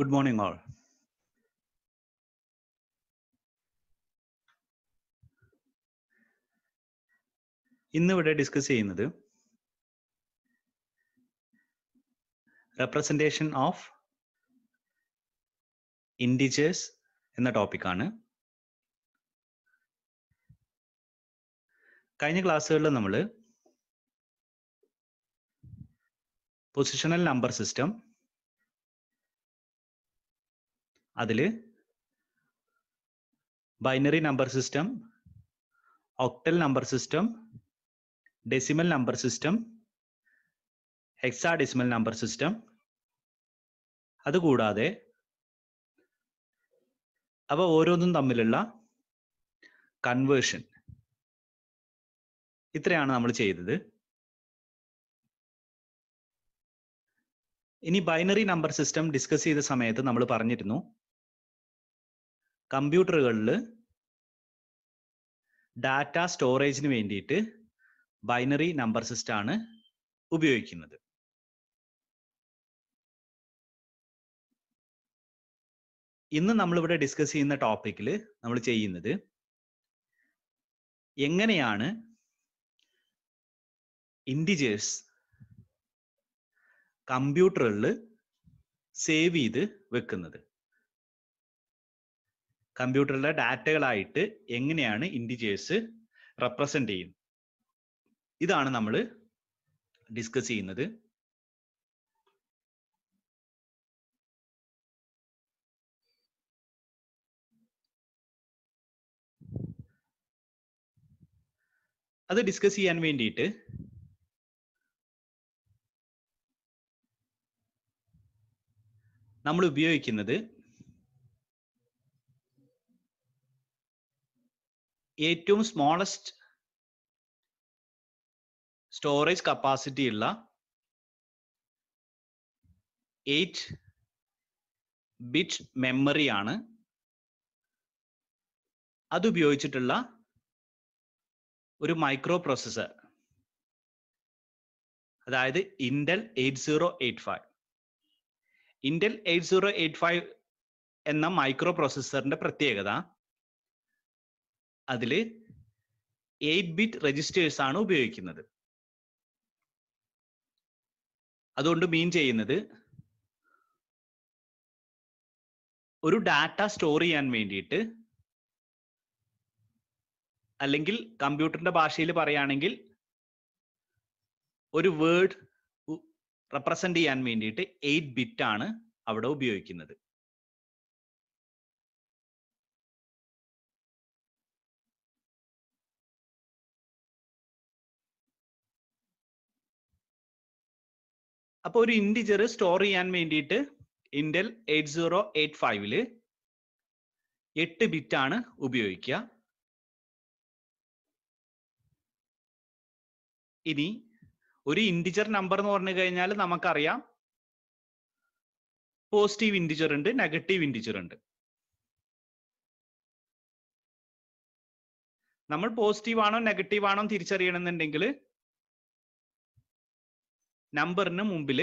Good morning, all. ഇവിടെ discuss ചെയ്യുന്നത് representation of integers എന്ന ടോപ്പിക്കാണ് കഴിഞ്ഞ ക്ലാസ്സുകളിൽ നമ്മൾ പൊസിഷണൽ നമ്പർ സിസ്റ്റം അതിൽ binary number system octal number system decimal number system hexadecimal decimal number system അതുകൂടാതെ അവ ഓരോന്നും തമ്മിലുള്ള കൺവേർഷൻ ഇത്രയാണ് നമ്മൾ ചെയ്തത് ഇനി ബൈനറി നമ്പർ സിസ്റ്റം ഡിസ്കസ് ചെയ്ത സമയത്ത് നമ്മൾ പറഞ്ഞിരുന്നു കമ്പ്യൂട്ടറുകളിൽ ഡാറ്റ സ്റ്റോറേജിന് വേണ്ടിയിട്ട് ബൈനറി നമ്പർ സിസ്റ്റം ആണ് ഉപയോഗിക്കുന്നത് ഇന്ന് നമ്മളിവിടെ ഡിസ്കസ് ചെയ്യുന്ന ടോപ്പിക്കിൽ നമ്മൾ ചെയ്യുന്നത് എങ്ങനെയാണ് ഇൻഡിജേഴ്സ് കമ്പ്യൂട്ടറുകളിൽ സേവ് ചെയ്ത് വെക്കുന്നത് കമ്പ്യൂട്ടറിലെ ഡാറ്റകളായിട്ട് എങ്ങനെയാണ് ഇൻഡിജേഴ്സ് റെപ്രസെന്റ് ചെയ്യുന്നത് ഇതാണ് നമ്മൾ ഡിസ്കസ് ചെയ്യുന്നത് അത് ഡിസ്കസ് ചെയ്യാൻ വേണ്ടിയിട്ട് നമ്മൾ ഉപയോഗിക്കുന്നത് ഏറ്റവും സ്മോളസ്റ്റ് സ്റ്റോറേജ് കപ്പാസിറ്റി ഉള്ള എയ്റ്റ് ബിറ്റ് മെമ്മറി ആണ് അതുപയോഗിച്ചിട്ടുള്ള ഒരു മൈക്രോ പ്രോസസ്സർ അതായത് Intel eight zero eight five Intel eight zero eight five എന്ന മൈക്രോ പ്രോസസ്സറിന്റെ പ്രത്യേകത അതിൽ എയ്റ്റ് ബിറ്റ് രജിസ്റ്റേഴ്സ് ആണ് ഉപയോഗിക്കുന്നത് അതുകൊണ്ട് മീൻ ചെയ്യുന്നത് ഒരു ഡാറ്റ സ്റ്റോർ ചെയ്യാൻ വേണ്ടിയിട്ട് അല്ലെങ്കിൽ കമ്പ്യൂട്ടറിന്റെ ഭാഷയിൽ പറയുകയാണെങ്കിൽ ഒരു വേർഡ് റെപ്രസെന്റ് ചെയ്യാൻ വേണ്ടിയിട്ട് എയ്റ്റ് ബിറ്റ് ആണ് അവിടെ ഉപയോഗിക്കുന്നത് അപ്പോൾ ഒരു ഇൻഡിജർ സ്റ്റോർ ചെയ്യാൻ വേണ്ടിയിട്ട് ഇന്റൽ എയ്റ്റ് സീറോ എയ്റ്റ് ഫൈവില് എട്ട് ബിറ്റ് ആണ് ഉപയോഗിക്കുക ഇനി ഒരു ഇൻഡിജർ നമ്പർ എന്ന് പറഞ്ഞു കഴിഞ്ഞാൽ നമുക്കറിയാം പോസിറ്റീവ് ഇൻഡിജർ ഉണ്ട് നെഗറ്റീവ് ഇൻഡിജർ ഉണ്ട് നമ്മൾ പോസിറ്റീവ് ആണോ നെഗറ്റീവ് ആണോ തിരിച്ചറിയണമെന്നുണ്ടെങ്കിൽ നമ്പറിന് മുമ്പിൽ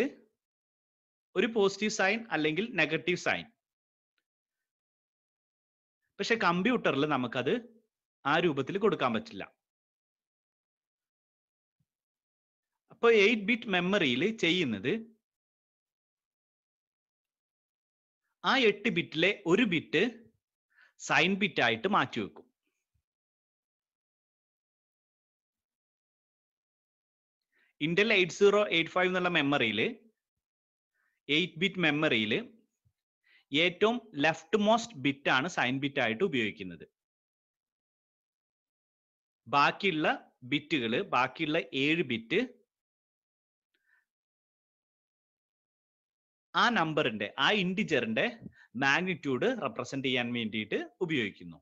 ഒരു പോസിറ്റീവ് സൈൻ അല്ലെങ്കിൽ നെഗറ്റീവ് സൈൻ പക്ഷെ കമ്പ്യൂട്ടറിൽ നമുക്കത് ആ രൂപത്തിൽ കൊടുക്കാൻ പറ്റില്ല അപ്പോൾ എയ്റ്റ് ബിറ്റ് മെമ്മറിയിൽ ചെയ്യുന്നത് ആ എട്ട് ബിറ്റിലെ ഒരു ബിറ്റ് സൈൻ ബിറ്റ് ആയിട്ട് മാറ്റി വെക്കും Intel eight zero eight five എന്നുള്ള മെമ്മറിയില് എയ്റ്റ് ബിറ്റ് മെമ്മറിയില് ഏറ്റവും ലെഫ്റ്റ് മോസ്റ്റ് ബിറ്റ് ആണ് സൈൻ ബിറ്റ് ആയിട്ട് ഉപയോഗിക്കുന്നത് ബാക്കിയുള്ള ബിറ്റുകൾ ബാക്കിയുള്ള ഏഴ് ബിറ്റ് ആ നമ്പറിന്റെ ആ ഇൻഡിജറിന്റെ മാഗ്നിറ്റ്യൂഡ് റെപ്രസെന്റ് ചെയ്യാൻ വേണ്ടിയിട്ട് ഉപയോഗിക്കുന്നു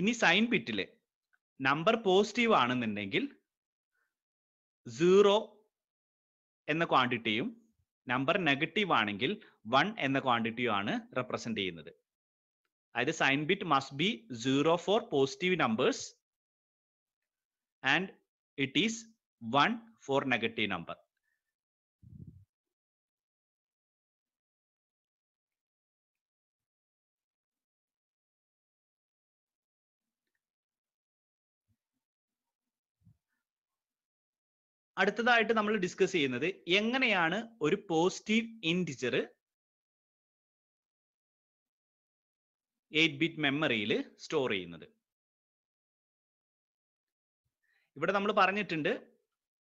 ഇനി സൈൻ ബിറ്റില് നമ്പർ പോസിറ്റീവ് ആണെന്നുണ്ടെങ്കിൽ സീറോ എന്ന ക്വാണ്ടിറ്റിയും നമ്പർ നെഗറ്റീവ് ആണെങ്കിൽ വൺ എന്ന ക്വാണ്ടിറ്റിയും ആണ് റെപ്രസെന്റ് ചെയ്യുന്നത് അതായത് sign bit must be zero for positive numbers and it is one for negative number അടുത്തതായിട്ട് നമ്മൾ ഡിസ്കസ് ചെയ്യുന്നത് എങ്ങനെയാണ് ഒരു പോസിറ്റീവ് ഇൻറ്റിജർ എയ്റ്റ് ബിറ്റ് മെമ്മറിയിൽ സ്റ്റോർ ചെയ്യുന്നത് ഇവിടെ നമ്മൾ പറഞ്ഞിട്ടുണ്ട്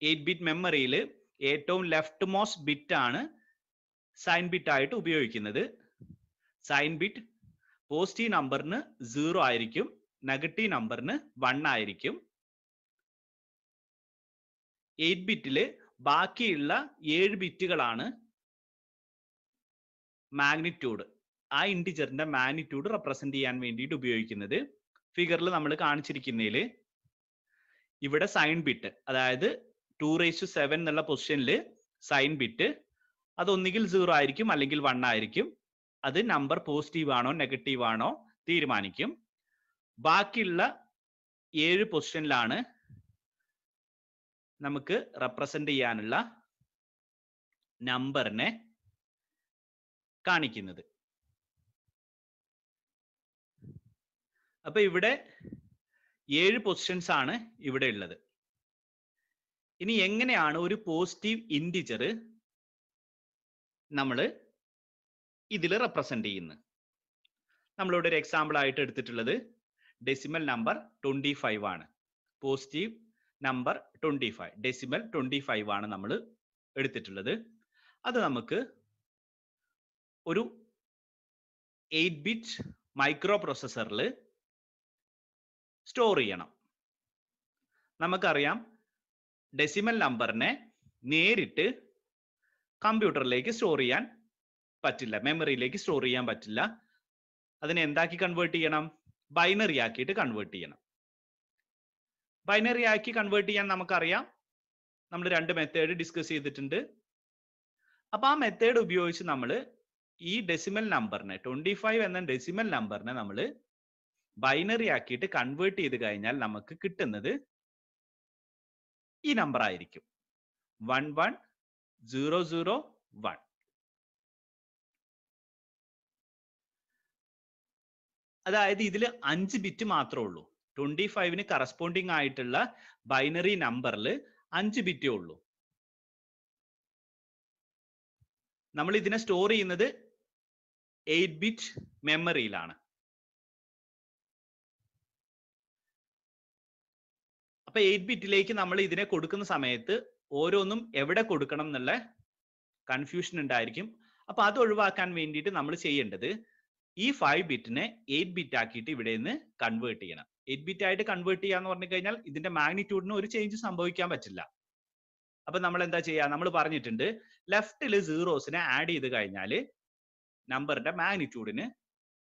എയ്റ്റ് ബിറ്റ് മെമ്മറിയിൽ ഏറ്റവും ലെഫ്റ്റ് മോസ്റ്റ് ബിറ്റ് ആണ് സൈൻ ബിറ്റ് ആയിട്ട് ഉപയോഗിക്കുന്നത് സൈൻ ബിറ്റ് പോസിറ്റീവ് നമ്പറിന് സീറോ ആയിരിക്കും നെഗറ്റീവ് നമ്പറിന് വൺ ആയിരിക്കും എയ്റ്റ് ബിറ്റില് ബാക്കിയുള്ള ഏഴ് ബിറ്റുകളാണ് മാഗ്നിറ്റ്യൂഡ് ആ ഇൻഡിജറിന്റെ മാഗ്നിറ്റ്യൂഡ് റെപ്രസെന്റ് ചെയ്യാൻ വേണ്ടിയിട്ട് ഉപയോഗിക്കുന്നത് ഫിഗറിൽ നമ്മൾ കാണിച്ചിരിക്കുന്നതിൽ ഇവിടെ സൈൻ ബിറ്റ് അതായത് ടു റേസ് സെവൻ എന്നുള്ള പൊസിഷനിൽ സൈൻ ബിറ്റ് അത് ഒന്നുകിൽ സീറോ ആയിരിക്കും അല്ലെങ്കിൽ വൺ ആയിരിക്കും അത് നമ്പർ പോസിറ്റീവ് ആണോ നെഗറ്റീവ് ആണോ തീരുമാനിക്കും ബാക്കിയുള്ള ഏഴ് പൊസിഷനിലാണ് നമുക്ക് റെപ്രസെന്റ് ചെയ്യാനുള്ള നമ്പറിനെ കാണിക്കുന്നത് അപ്പൊ ഇവിടെ ഏഴ് പൊസിഷൻസ് ആണ് ഇവിടെ ഉള്ളത് ഇനി എങ്ങനെയാണ് ഒരു പോസിറ്റീവ് ഇൻറ്റിജർ നമ്മൾ ഇതിൽ റെപ്രസെന്റ് ചെയ്യുന്നത് നമ്മളിവിടെ ഒരു എക്സാമ്പിൾ ആയിട്ട് എടുത്തിട്ടുള്ളത് ഡെസിമൽ നമ്പർ ട്വന്റി ഫൈവ് ആണ് positive number twenty five decimal twenty five ആണ് നമ്മൾ എടുത്തിട്ടുള്ളത് അത് നമുക്ക് ഒരു എയ്റ്റ് ബിറ്റ് മൈക്രോ പ്രോസസ്സറിൽ സ്റ്റോർ ചെയ്യണം നമുക്കറിയാം ഡെസിമൽ നമ്പറിനെ നേരിട്ട് കമ്പ്യൂട്ടറിലേക്ക് സ്റ്റോർ ചെയ്യാൻ പറ്റില്ല മെമ്മറിയിലേക്ക് സ്റ്റോർ ചെയ്യാൻ പറ്റില്ല അതിനെ എന്താക്കി കൺവേർട്ട് ചെയ്യണം ബൈനറി ആക്കിയിട്ട് കൺവേർട്ട് ചെയ്യണം ബൈനറി ആക്കി കൺവേർട്ട് ചെയ്യാൻ നമുക്കറിയാം നമ്മൾ രണ്ട് മെത്തേഡ് ഡിസ്കസ് ചെയ്തിട്ടുണ്ട് അപ്പൊ ആ മെത്തേഡ് ഉപയോഗിച്ച് നമ്മൾ ഈ ഡെസിമൽ നമ്പറിനെ ട്വന്റി ഫൈവ് എന്ന ഡെസിമൽ നമ്പറിനെ നമ്മൾ ബൈനറി ആക്കിയിട്ട് കൺവേർട്ട് ചെയ്ത് കഴിഞ്ഞാൽ നമുക്ക് കിട്ടുന്നത് ഈ നമ്പർ ആയിരിക്കും one one zero zero one അതായത് ഇതിൽ അഞ്ച് ബിറ്റ് മാത്രമേ ഉള്ളൂ ട്വന്റി ഫൈവിന് കറസ്പോണ്ടിങ് ആയിട്ടുള്ള ബൈനറി നമ്പറിൽ അഞ്ച് ബിറ്റേ ഉള്ളൂ നമ്മൾ ഇതിനെ സ്റ്റോർ ചെയ്യുന്നത് എയ്റ്റ് ബിറ്റ് മെമ്മറിയിലാണ് അപ്പൊ എയ്റ്റ് ബിറ്റിലേക്ക് നമ്മൾ ഇതിനെ കൊടുക്കുന്ന സമയത്ത് ഓരോന്നും എവിടെ കൊടുക്കണം എന്നുള്ള കൺഫ്യൂഷൻ ഉണ്ടായിരിക്കും അപ്പൊ അത് ഒഴിവാക്കാൻ വേണ്ടിയിട്ട് നമ്മൾ ചെയ്യേണ്ടത് ഈ ഫൈവ് ബിറ്റിനെ എയ്റ്റ് ബിറ്റ് ആക്കിയിട്ട് ഇവിടെ നിന്ന് കൺവേർട്ട് ചെയ്യണം എയ്റ്റ് ബിറ്റ് ആയിട്ട് കൺവേർട്ട് ചെയ്യാന്ന് പറഞ്ഞു കഴിഞ്ഞാൽ ഇതിന്റെ മാഗ്നിറ്റ്യൂഡിന് ഒരു ചേഞ്ച് സംഭവിക്കാൻ പറ്റില്ല അപ്പൊ നമ്മൾ എന്താ ചെയ്യാ നമ്മൾ പറഞ്ഞിട്ടുണ്ട് ലെഫ്റ്റിൽ സീറോസിനെ ആഡ് ചെയ്ത് കഴിഞ്ഞാൽ നമ്പറിന്റെ മാഗ്നിറ്റ്യൂഡിന്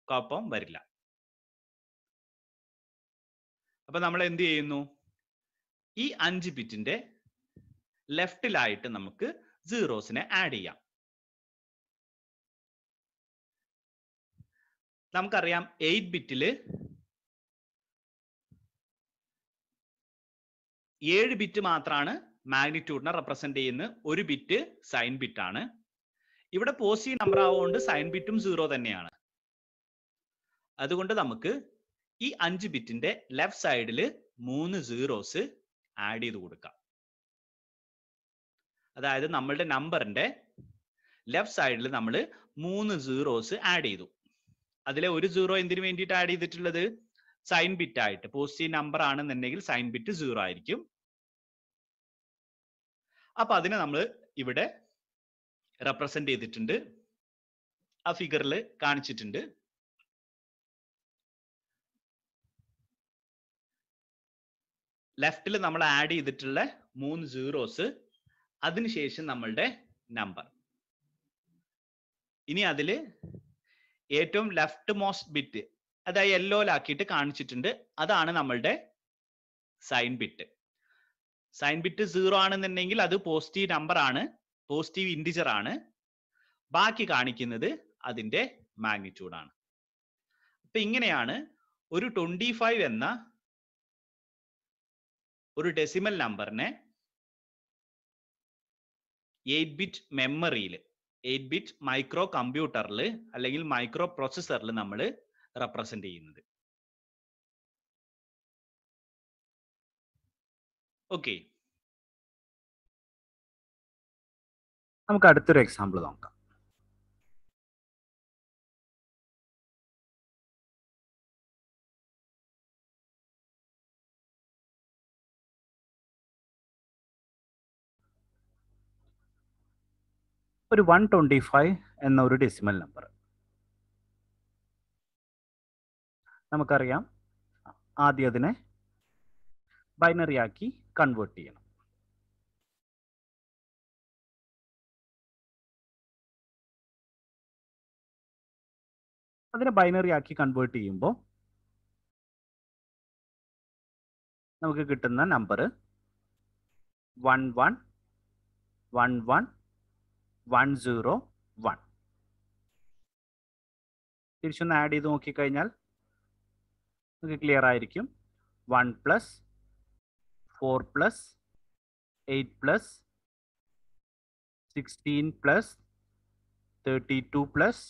കുഴപ്പം വരില്ല അപ്പൊ നമ്മൾ എന്ത് ചെയ്യുന്നു ഈ അഞ്ച് ബിറ്റിന്റെ ലെഫ്റ്റിലായിട്ട് നമുക്ക് സീറോസിനെ ആഡ് ചെയ്യാം നമുക്കറിയാം എയ്റ്റ് ബിറ്റില് ഏഴ് ബിറ്റ് മാത്രമാണ് മാഗ്നിറ്റ്യൂഡിനെ റെപ്രസെന്റ് ചെയ്യുന്നത് ഒരു ബിറ്റ് സൈൻ ബിറ്റ് ആണ് ഇവിടെ പോസിറ്റീവ് നമ്പർ ആവുകൊണ്ട് സൈൻ ബിറ്റും സീറോ തന്നെയാണ് അതുകൊണ്ട് നമുക്ക് ഈ അഞ്ച് ബിറ്റിന്റെ ലെഫ്റ്റ് സൈഡിൽ മൂന്ന് സീറോസ് ആഡ് ചെയ്ത് കൊടുക്കാം അതായത് നമ്മളുടെ നമ്പറിന്റെ ലെഫ്റ്റ് സൈഡിൽ നമ്മൾ മൂന്ന് സീറോസ് ആഡ് ചെയ്തു അതിലെ ഒരു സീറോ എന്തിനു വേണ്ടിയിട്ട് ആഡ് ചെയ്തിട്ടുള്ളത് സൈൻ ബിറ്റ് ആയിട്ട് പോസിറ്റീവ് നമ്പർ ആണെന്നുണ്ടെങ്കിൽ സൈൻ ബിറ്റ് സീറോ ആയിരിക്കും അപ്പൊ അതിനെ നമ്മൾ ഇവിടെ റെപ്രസെന്റ് ചെയ്തിട്ടുണ്ട് ആ ഫിഗറിൽ കാണിച്ചിട്ടുണ്ട് ലെഫ്റ്റിൽ നമ്മൾ ആഡ് ചെയ്തിട്ടുള്ള മൂന്ന് സീറോസ് അതിനുശേഷം നമ്മളുടെ നമ്പർ ഇനി അതിൽ ഏറ്റവും ലെഫ്റ്റ് മോസ്റ്റ് ബിറ്റ് അത് ആ യെല്ലോയിലാക്കിയിട്ട് കാണിച്ചിട്ടുണ്ട് അതാണ് നമ്മളുടെ sign bit sign bit zero ആണെന്നുണ്ടെങ്കിൽ അത് പോസിറ്റീവ് നമ്പർ ആണ് പോസിറ്റീവ് ഇൻഡിജർ ആണ് ബാക്കി കാണിക്കുന്നത് അതിന്റെ മാഗ്നിറ്റ്യൂഡ് ആണ് അപ്പൊ ഇങ്ങനെയാണ് ഒരു ട്വന്റി ഫൈവ് എന്ന ഒരു ഡെസിമൽ നമ്പറിനെ എയ്റ്റ് ബിറ്റ് മെമ്മറിയിൽ എയ്റ്റ് ബിറ്റ് മൈക്രോ കമ്പ്യൂട്ടറിൽ അല്ലെങ്കിൽ മൈക്രോ പ്രോസസ്സറിൽ നമ്മൾ റെപ്രസെന്റ് ചെയ്യുന്നത് ഓക്കെ നമുക്ക് അടുത്തൊരു എക്സാമ്പിൾ നോക്കാം ഒരു വൺ ട്വൻറ്റി ഫൈവ് എന്ന ഒരു ഡെസിമൽ നമ്പർ നമുക്കറിയാം ആദ്യം അതിനെ ബൈനറി ആക്കി കൺവേർട്ട് ചെയ്യണം അതിനെ ബൈനറി ആക്കി കൺവേർട്ട് ചെയ്യുമ്പോൾ നമുക്ക് കിട്ടുന്ന number one one one one one zero one തിരിച്ചൊന്ന് ആഡ് ചെയ്ത് നോക്കിക്കഴിഞ്ഞാൽ നമുക്ക് ക്ലിയർ ആയിരിക്കും one plus four plus eight plus sixteen plus thirty two plus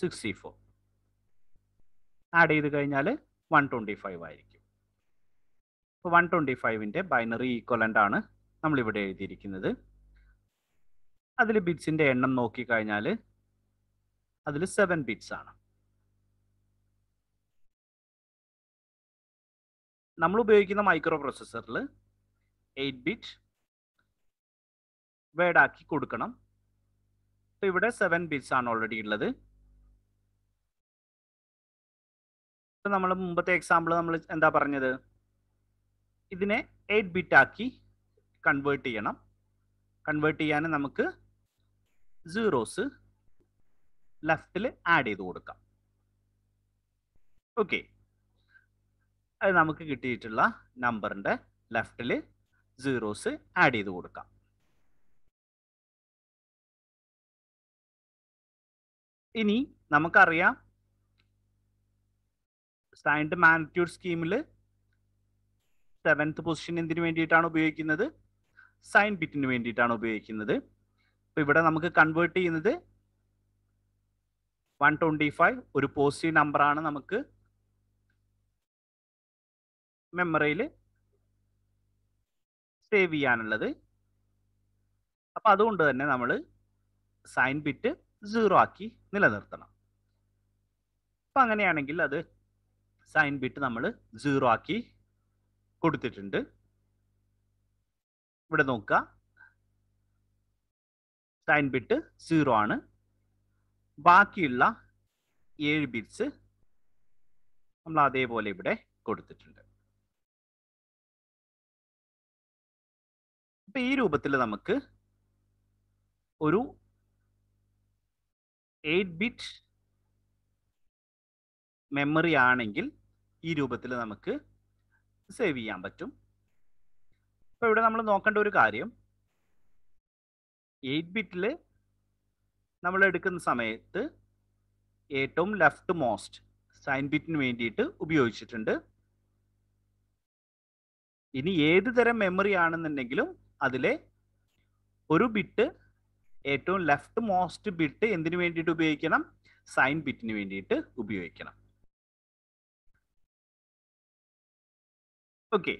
sixty four add ചെയ്ത് കഴിഞ്ഞാൽ വൺ ട്വൻറ്റി ഫൈവ് ആയിരിക്കും അപ്പോൾ വൺ ട്വൻറ്റി ഫൈവിൻ്റെ ബൈനറി ഈക്വലൻ്റ് ആണ് നമ്മളിവിടെ എഴുതിയിരിക്കുന്നത് അതിൽ ബിറ്റ്സിൻ്റെ എണ്ണം നോക്കിക്കഴിഞ്ഞാൽ അതിൽ സെവൻ ബിറ്റ്സ് ആണ് നമ്മൾ ഉപയോഗിക്കുന്ന മൈക്രോ പ്രോസസ്സറിൽ എയ്റ്റ് ബിറ്റ് വേഡാക്കി കൊടുക്കണം അപ്പോൾ ഇവിടെ സെവൻ ബിറ്റ്സ് ആണ് ഓൾറെഡി ഉള്ളത് ഇപ്പം നമ്മൾ മുമ്പത്തെ എക്സാമ്പിൾ നമ്മൾ എന്താ പറഞ്ഞത് ഇതിനെ എയ്റ്റ് ബിറ്റ് ആക്കി കൺവേർട്ട് ചെയ്യണം കൺവേർട്ട് ചെയ്യാൻ നമുക്ക് സീറോസ് ലെഫ്റ്റിൽ ആഡ് ചെയ്ത് കൊടുക്കാം ഓക്കെ അത് നമുക്ക് കിട്ടിയിട്ടുള്ള നമ്പറിൻ്റെ ലെഫ്റ്റിൽ സീറോസ് ആഡ് ചെയ്ത് കൊടുക്കാം ഇനി നമുക്കറിയാം സൈൻഡ് മാഗ്നിറ്റ്യൂഡ് സ്കീമിൽ സെവൻത്ത് പൊസിഷൻ എന്തിനു വേണ്ടിയിട്ടാണ് ഉപയോഗിക്കുന്നത് സൈൻ ബിറ്റിന് വേണ്ടിയിട്ടാണ് ഉപയോഗിക്കുന്നത് അപ്പം ഇവിടെ നമുക്ക് കൺവേർട്ട് ചെയ്യുന്നത് വൺ ട്വൻറ്റി ഫൈവ് ഒരു പോസിറ്റീവ് നമ്പറാണ് നമുക്ക് മെമ്മറിയിൽ സേവ് ചെയ്യാനുള്ളത് അപ്പം അതുകൊണ്ട് തന്നെ നമ്മൾ സൈൻ ബിറ്റ് സീറോ ആക്കി നിലനിർത്തണം അപ്പം അങ്ങനെയാണെങ്കിൽ അത് സൈൻ ബിറ്റ് നമ്മൾ സീറോ ആക്കി കൊടുത്തിട്ടുണ്ട് ഇവിടെ നോക്കുക സൈൻ ബിറ്റ് സീറോ ആണ് ബാക്കിയുള്ള ഏഴ് ബിറ്റ്സ് നമ്മൾ അതേപോലെ ഇവിടെ കൊടുത്തിട്ടുണ്ട് അപ്പൊ ഈ രൂപത്തിൽ നമുക്ക് ഒരു എയ്റ്റ് ബിറ്റ് മെമ്മറി ആണെങ്കിൽ ഈ രൂപത്തിൽ നമുക്ക് സേവ് ചെയ്യാൻ പറ്റും അപ്പൊ ഇവിടെ നമ്മൾ നോക്കേണ്ട ഒരു കാര്യം എയ്റ്റ് ബിറ്റില് നമ്മൾ എടുക്കുന്ന സമയത്ത് ഏറ്റവും ലെഫ്റ്റ് മോസ്റ്റ് സൈൻ ബിറ്റിന് വേണ്ടിയിട്ട് ഉപയോഗിച്ചിട്ടുണ്ട് ഇനി ഏത് തരം മെമ്മറി ആണെന്നുണ്ടെങ്കിലും അതിലെ ഒരു ബിറ്റ് ഏറ്റവും ലെഫ്റ്റ് മോസ്റ്റ് ബിറ്റ് എന്തിനു വേണ്ടിയിട്ട് ഉപയോഗിക്കണം സൈൻ ബിറ്റിന് വേണ്ടിയിട്ട് ഉപയോഗിക്കണം ഓക്കെ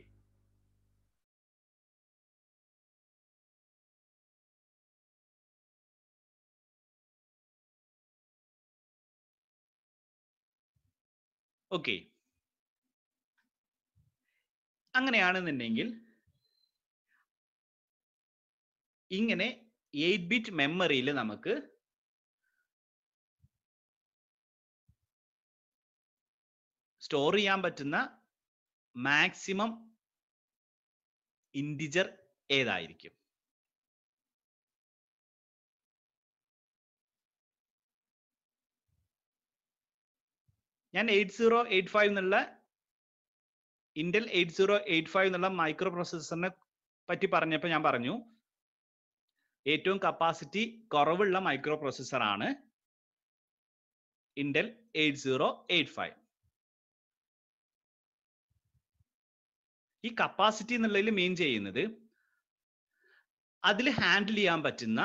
ഓക്കെ അങ്ങനെയാണെന്നുണ്ടെങ്കിൽ ഇങ്ങനെ എയ്റ്റ് ബിറ്റ് മെമ്മറിയിൽ നമുക്ക് സ്റ്റോർ ചെയ്യാൻ പറ്റുന്ന മാക്സിമം ഇൻഡിജർ ഏതായിരിക്കും ഞാൻ എയ്റ്റ് സീറോ എയ്റ്റ് ഫൈവ് എന്നുള്ള Intel eight zero eight five എന്നുള്ള മൈക്രോ പ്രോസസ്സറിനെ പറ്റി പറഞ്ഞപ്പോൾ ഞാൻ പറഞ്ഞു ഏറ്റവും കപ്പാസിറ്റി കുറവുള്ള മൈക്രോ പ്രോസസ്സർ ആണ് Intel eight zero eight five ഈ കപ്പാസിറ്റി എന്നുള്ളതിൽ മെയിൻ ചെയ്യുന്നത് അതിൽ ഹാൻഡിൽ ചെയ്യാൻ പറ്റുന്ന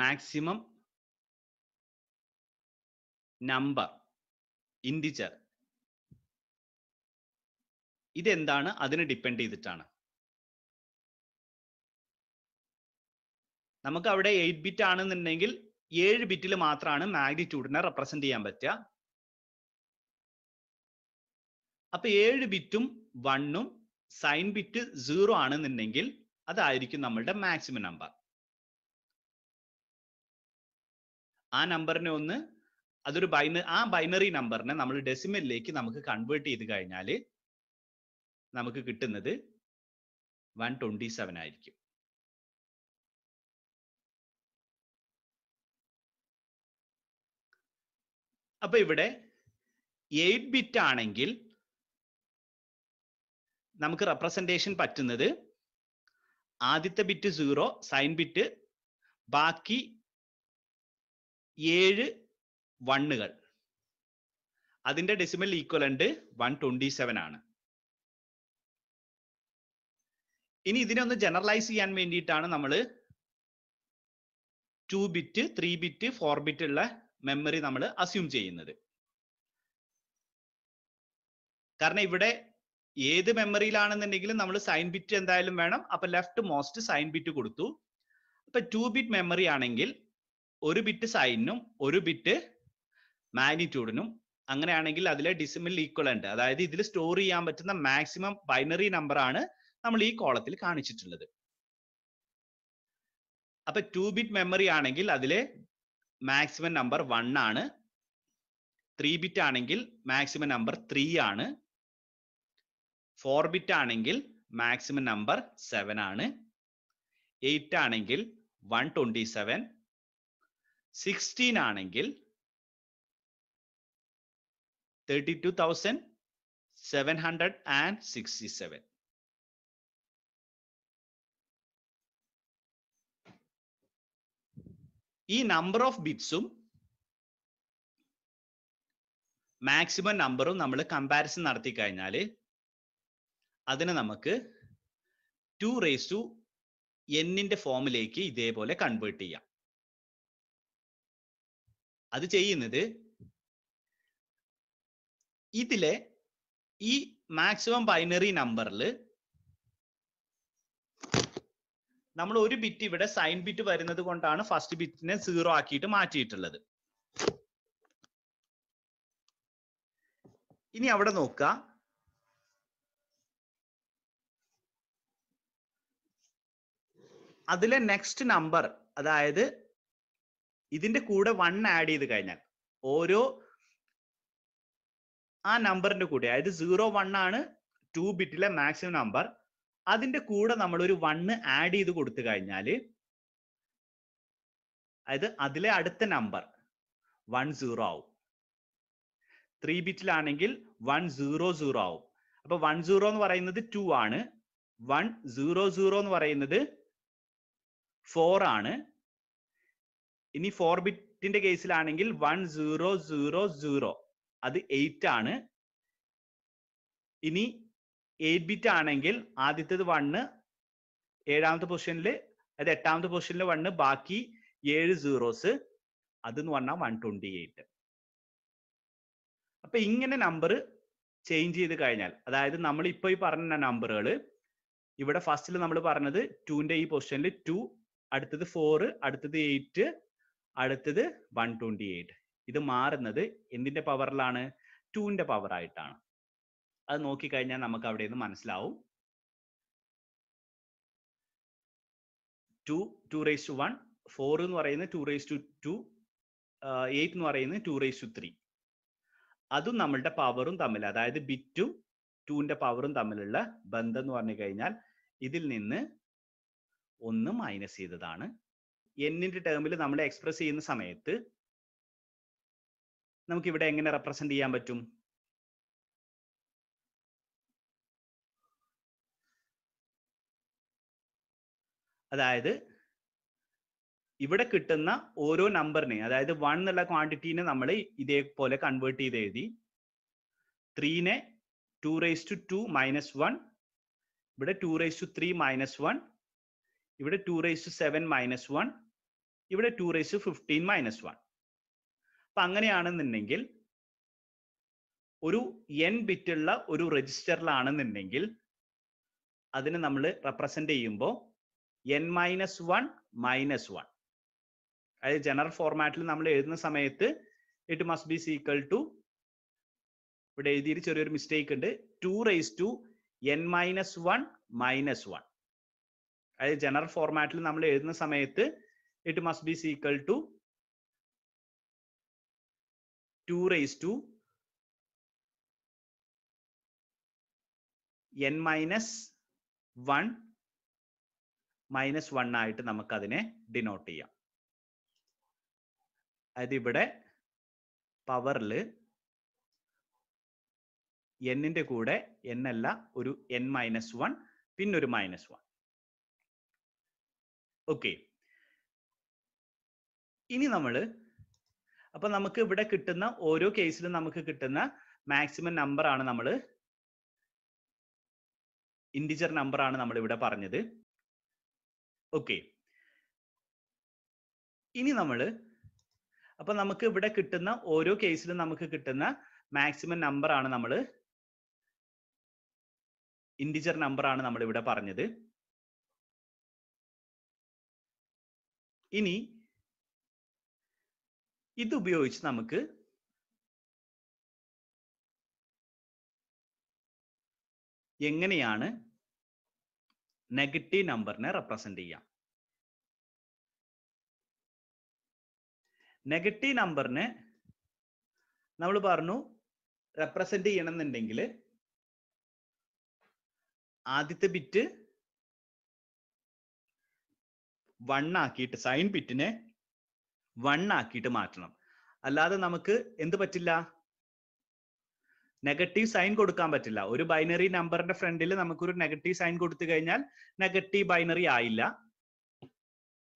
മാക്സിമം നമ്പർ ഇൻഡിജർ ഇതെന്താണ് അതിനെ ഡിപ്പെൻഡ് ചെയ്തിട്ടാണ് നമുക്ക് അവിടെ എയ്റ്റ് ബിറ്റ് ആണെന്നുണ്ടെങ്കിൽ ഏഴ് ബിറ്റിൽ മാത്രമാണ് മാഗ്നിറ്റ്യൂഡിനെ റെപ്രസെന്റ് ചെയ്യാൻ പറ്റുക അപ്പൊ ഏഴ് ബിറ്റും വണ്ണും സൈൻ ബിറ്റ് സീറോ ആണെന്നുണ്ടെങ്കിൽ അതായിരിക്കും നമ്മളുടെ മാക്സിമം നമ്പർ ആ നമ്പറിനെ ഒന്ന് അതൊരു ബൈന ആ ബൈനറി നമ്പറിനെ നമ്മൾ ഡെസിമലിലേക്ക് നമുക്ക് കൺവേർട്ട് ചെയ്ത് കഴിഞ്ഞാൽ നമുക്ക് കിട്ടുന്നത് വൺ ട്വന്റി സെവൻ ആയിരിക്കും അപ്പൊ ഇവിടെ എയ്റ്റ് ബിറ്റ് ആണെങ്കിൽ നമുക്ക് റെപ്രസെന്റേഷൻ പറ്റുന്നത് ആദ്യത്തെ ബിറ്റ് സീറോ സൈൻ ബിറ്റ് ബാക്കി ഏഴ് വണ്ണുകൾ അതിന്റെ decimal equivalent one twenty seven ആണ് ഇനി ഇതിനെ ഒന്ന് ജനറലൈസ് ചെയ്യാൻ വേണ്ടിയിട്ടാണ് നമ്മൾ two bit three bit four bit ഉള്ള മെമ്മറി നമ്മൾ അസ്യൂം ചെയ്യുന്നത് കാരണം ഇവിടെ ഏത് മെമ്മറിയിലാണെന്നുണ്ടെങ്കിലും നമ്മൾ സൈൻ ബിറ്റ് എന്തായാലും വേണം അപ്പൊ ലെഫ്റ്റ് മോസ്റ്റ് സൈൻ ബിറ്റ് കൊടുത്തു അപ്പൊ ടു ബിറ്റ് മെമ്മറി ആണെങ്കിൽ ഒരു ബിറ്റ് സൈനും ഒരു ബിറ്റ് മാഗ്നിറ്റ്യൂഡിനും അങ്ങനെയാണെങ്കിൽ അതിലെ ഡിസിമിൽ ഈക്വലന്റ് അതായത് ഇതിൽ സ്റ്റോർ ചെയ്യാൻ പറ്റുന്ന മാക്സിമം ബൈനറി നമ്പർ ആണ് നമ്മൾ ഈ കോളത്തിൽ കാണിച്ചിട്ടുള്ളത് അപ്പൊ ടു ബിറ്റ് മെമ്മറി ആണെങ്കിൽ അതിലെ മാക്സിമം നമ്പർ വൺ ആണ് ത്രീ ബിറ്റ് ആണെങ്കിൽ മാക്സിമം നമ്പർ ത്രീ ആണ് ഫോർ ബിറ്റ് ആണെങ്കിൽ മാക്സിമം നമ്പർ സെവൻ ആണ് എയ്റ്റ് ആണെങ്കിൽ വൺ ട്വൻറ്റി സെവൻ സിക്സ്റ്റീൻ ആണെങ്കിൽ thirty two thousand seven hundred and sixty seven ഈ നമ്പർ ഓഫ് ബിറ്റ്സും മാക്സിമം നമ്പറും നമ്മൾ കമ്പാരിസൺ നടത്തി കഴിഞ്ഞാൽ അതിനെ നമുക്ക് ടു റേസ് ടു എന്നിന്റെ ഫോമിലേക്ക് ഇതേപോലെ കൺവേർട്ട് ചെയ്യാം അത് ചെയ്യുന്നത് ഇതിലെ ഈ മാക്സിമം ബൈനറി നമ്പറിൽ നമ്മൾ ഒരു ബിറ്റ് ഇവിടെ സൈൻ ബിറ്റ് വരുന്നത് കൊണ്ടാണ് ഫസ്റ്റ് ബിറ്റിനെ സീറോ ആക്കിയിട്ട് മാറ്റിയിട്ടുള്ളത് ഇനി അവിടെ നോക്കുക അതിലെ നെക്സ്റ്റ് നമ്പർ അതായത് ഇതിന്റെ കൂടെ വൺ ആഡ് ചെയ്ത് കഴിഞ്ഞാൽ ഓരോ ആ നമ്പറിന്റെ കൂടെ അതായത് സീറോ വൺ ആണ് ടു ബിറ്റിലെ മാക്സിമം നമ്പർ അതിന്റെ കൂടെ നമ്മൾ ഒരു വണ്ണ് ആഡ് ചെയ്ത് കൊടുത്തു കഴിഞ്ഞാൽ അതായത് അതിലെ അടുത്ത നമ്പർ വൺ സീറോ ആവും ത്രീ ബിറ്റിലാണെങ്കിൽ വൺ സീറോ സീറോ ആവും അപ്പൊ വൺ സീറോ എന്ന് പറയുന്നത് ടു ആണ് വൺ സീറോ സീറോ എന്ന് പറയുന്നത് ഫോർ ആണ് ഇനി ഫോർ ബിറ്റിന്റെ കേസിലാണെങ്കിൽ വൺ സീറോ സീറോ സീറോ അത് എയ്റ്റ് ആണ് ഇനി എയ്റ്റ് ബിറ്റ് ആണെങ്കിൽ ആദ്യത്തേത് വണ്ണ് ഏഴാമത്തെ പൊസിഷനിൽ അതായത് എട്ടാമത്തെ പൊസിഷനിൽ വണ്ണ് ബാക്കി ഏഴ് സീറോസ് എന്ന് പറഞ്ഞാൽ വൺ ട്വന്റി എയ്റ്റ് അപ്പൊ ഇങ്ങനെ നമ്പർ ചേഞ്ച് ചെയ്ത് കഴിഞ്ഞാൽ അതായത് നമ്മൾ ഇപ്പോൾ ഈ പറഞ്ഞ നമ്പറുകൾ ഇവിടെ ഫസ്റ്റിൽ നമ്മൾ പറഞ്ഞത് ടുവിന്റെ ഈ പൊസിഷനിൽ ടു അടുത്തത് ഫോർ അടുത്തത് എയ്റ്റ് അടുത്തത് വൺ ട്വന്റി എയ്റ്റ് ഇത് മാറുന്നത് എന്തിന്റെ പവറിലാണ് ടുവിന്റെ പവർ ആയിട്ടാണ് അത് നോക്കിക്കഴിഞ്ഞാൽ നമുക്ക് അവിടെ നിന്ന് മനസ്സിലാവും two two raise two one four എന്ന് പറയുന്നത് two raise two two eight എന്ന് പറയുന്നത് ടു റേസ് ടു ത്രീ അതും നമ്മളുടെ പവറും തമ്മിൽ അതായത് ബിറ്റും ടുവിന്റെ പവറും തമ്മിലുള്ള ബന്ധം എന്ന് പറഞ്ഞു കഴിഞ്ഞാൽ ഇതിൽ നിന്ന് ഒന്ന് മൈനസ് ചെയ്തതാണ് എന്നിന്റെ ടേമിൽ നമ്മൾ എക്സ്പ്രസ് ചെയ്യുന്ന സമയത്ത് നമുക്ക് ഇവിടെ എങ്ങനെ റെപ്രസെന്റ് ചെയ്യാൻ പറ്റും അതായത് ഇവിടെ കിട്ടുന്ന ഓരോ നമ്പറിനെ അതായത് വൺ എന്നുള്ള ക്വാണ്ടിറ്റീനെ നമ്മൾ ഇതേപോലെ കൺവേർട്ട് ചെയ്ത് എഴുതി ത്രീനെ two raise two two minus one ഇവിടെ two raise two three minus one ഇവിടെ two raise two seven minus one ഇവിടെ two raise two fifteen minus one അപ്പൊ അങ്ങനെയാണെന്നുണ്ടെങ്കിൽ ഒരു എൻ ബിറ്റുള്ള ഒരു രജിസ്റ്ററിലാണെന്നുണ്ടെങ്കിൽ അതിനെ നമ്മൾ റെപ്രസെന്റ് ചെയ്യുമ്പോൾ N minus one minus one അതായത് ജനറൽ ഫോർമാറ്റിൽ നമ്മൾ എഴുതുന്ന സമയത്ത് it must be equal to ഇവിടെ എഴുതിയൊരു ചെറിയൊരു മിസ്റ്റേക്ക് ഉണ്ട് two raise two N minus one minus one അതായത് ജനറൽ ഫോർമാറ്റിൽ നമ്മൾ എഴുതുന്ന സമയത്ത് it must be equal to two raise two N minus one minus one ആയിട്ട് നമുക്കതിനെ ഡിനോട്ട് ചെയ്യാം അതായത് ഇവിടെ പവറിൽ എന്നിന്റെ കൂടെ എൻ അല്ല ഒരു എൻ മൈനസ് വൺ പിന്നൊരു മൈനസ് വൺ ഓക്കെ ഇനി നമ്മൾ അപ്പൊ നമുക്ക് ഇവിടെ കിട്ടുന്ന ഓരോ കേസിലും നമുക്ക് കിട്ടുന്ന മാക്സിമം നമ്പർ ആണ് നമ്മൾ ഇൻഡിജർ നമ്പർ ആണ് നമ്മൾ ഇവിടെ പറഞ്ഞത് ഓക്കെ ഇനി നമ്മൾ അപ്പൊ നമുക്ക് ഇവിടെ കിട്ടുന്ന ഓരോ കേസിലും നമുക്ക് കിട്ടുന്ന മാക്സിമം നമ്പർ ആണ് നമ്മൾ ഇൻഡിജർ നമ്പർ ആണ് നമ്മൾ ഇവിടെ പറഞ്ഞത് ഇനി ഇത് ഉപയോഗിച്ച് നമുക്ക് എങ്ങനെയാണ് നെഗറ്റീവ് നമ്പറിനെ റെപ്രസെന്റ് ചെയ്യാം നെഗറ്റീവ് നമ്പറിനെ നമ്മൾ പറഞ്ഞു റെപ്രസെന്റ് ചെയ്യണമെന്നുണ്ടെങ്കിൽ ആദ്യത്തെ ബിറ്റ് വൺ ആക്കിയിട്ട് സൈൻ ബിറ്റിനെ വൺ ആക്കിയിട്ട് മാറ്റണം അല്ലാതെ നമുക്ക് എന്ത് പറ്റില്ല നെഗറ്റീവ് സൈൻ കൊടുക്കാൻ പറ്റില്ല ഒരു ബൈനറി നമ്പറിന്റെ ഫ്രണ്ടിൽ നമുക്കൊരു നെഗറ്റീവ് സൈൻ കൊടുത്തു കഴിഞ്ഞാൽ നെഗറ്റീവ് ബൈനറി ആയില്ല